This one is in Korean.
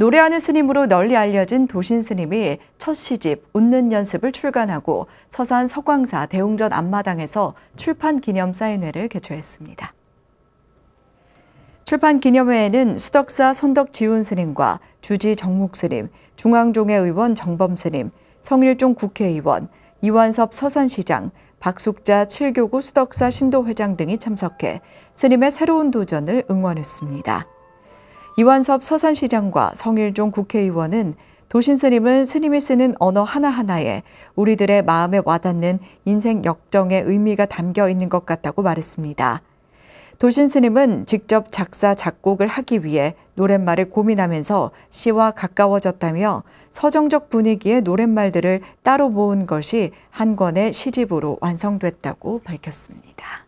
노래하는 스님으로 널리 알려진 도신 스님이 첫 시집 웃는 연습을 출간하고 서산 석광사 대웅전 앞마당에서 출판 기념 사인회를 개최했습니다. 출판 기념회에는 수덕사 선덕지훈 스님과 주지 정목 스님, 중앙종회 의원 정범 스님, 성일종 국회의원, 이완섭 서산시장, 박숙자 칠교구 수덕사 신도회장 등이 참석해 스님의 새로운 도전을 응원했습니다. 이완섭 서산시장과 성일종 국회의원은 도신스님은 스님이 쓰는 언어 하나하나에 우리들의 마음에 와닿는 인생 역정의 의미가 담겨 있는 것 같다고 말했습니다. 도신스님은 직접 작사, 작곡을 하기 위해 노랫말을 고민하면서 시와 가까워졌다며 서정적 분위기의 노랫말들을 따로 모은 것이 한 권의 시집으로 완성됐다고 밝혔습니다.